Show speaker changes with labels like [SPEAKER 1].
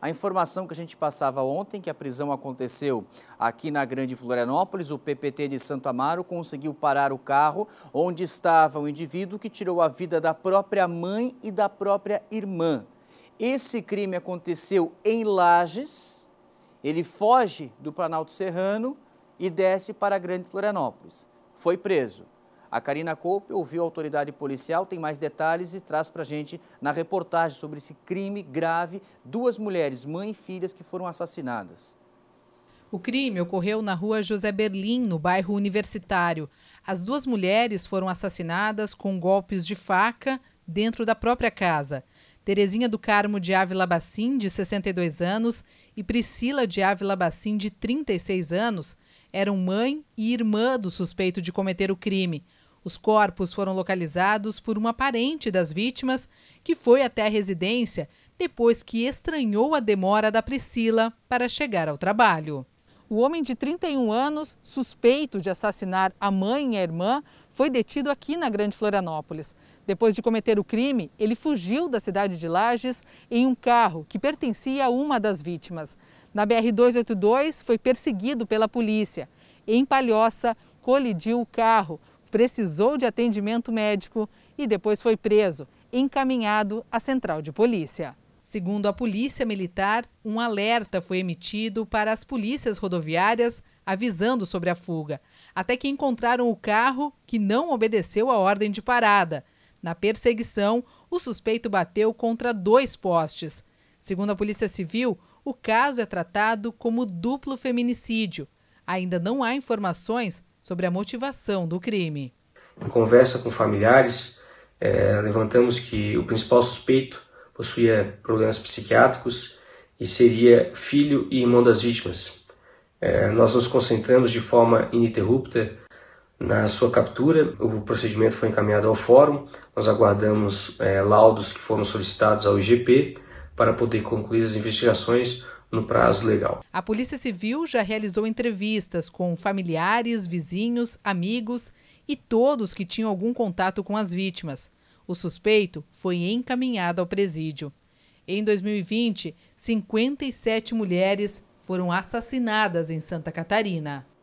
[SPEAKER 1] A informação que a gente passava ontem, que a prisão aconteceu aqui na Grande Florianópolis, o PPT de Santo Amaro conseguiu parar o carro onde estava o indivíduo que tirou a vida da própria mãe e da própria irmã. Esse crime aconteceu em Lages, ele foge do Planalto Serrano e desce para a Grande Florianópolis. Foi preso. A Karina Coupe ouviu a autoridade policial, tem mais detalhes e traz para a gente na reportagem sobre esse crime grave, duas mulheres, mãe e filhas, que foram assassinadas.
[SPEAKER 2] O crime ocorreu na rua José Berlim, no bairro Universitário. As duas mulheres foram assassinadas com golpes de faca dentro da própria casa. Terezinha do Carmo de Ávila Bacim, de 62 anos, e Priscila de Ávila Bacim, de 36 anos, eram mãe e irmã do suspeito de cometer o crime. Os corpos foram localizados por uma parente das vítimas, que foi até a residência depois que estranhou a demora da Priscila para chegar ao trabalho. O homem de 31 anos, suspeito de assassinar a mãe e a irmã, foi detido aqui na Grande Florianópolis. Depois de cometer o crime, ele fugiu da cidade de Lages em um carro que pertencia a uma das vítimas. Na BR-282, foi perseguido pela polícia. Em Palhoça, colidiu o carro precisou de atendimento médico e depois foi preso, encaminhado à central de polícia. Segundo a Polícia Militar, um alerta foi emitido para as polícias rodoviárias avisando sobre a fuga, até que encontraram o carro que não obedeceu a ordem de parada. Na perseguição, o suspeito bateu contra dois postes. Segundo a Polícia Civil, o caso é tratado como duplo feminicídio. Ainda não há informações sobre a motivação do crime.
[SPEAKER 3] Em conversa com familiares, é, levantamos que o principal suspeito possuía problemas psiquiátricos e seria filho e irmão das vítimas. É, nós nos concentramos de forma ininterrupta na sua captura. O procedimento foi encaminhado ao fórum. Nós aguardamos é, laudos que foram solicitados ao IGP para poder concluir as investigações no prazo legal.
[SPEAKER 2] A Polícia Civil já realizou entrevistas com familiares, vizinhos, amigos e todos que tinham algum contato com as vítimas. O suspeito foi encaminhado ao presídio. Em 2020, 57 mulheres foram assassinadas em Santa Catarina.